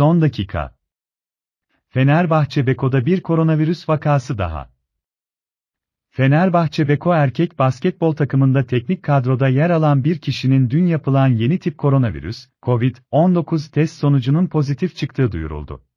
Son dakika. Fenerbahçe Beko'da bir koronavirüs vakası daha. Fenerbahçe Beko erkek basketbol takımında teknik kadroda yer alan bir kişinin dün yapılan yeni tip koronavirüs, COVID-19 test sonucunun pozitif çıktığı duyuruldu.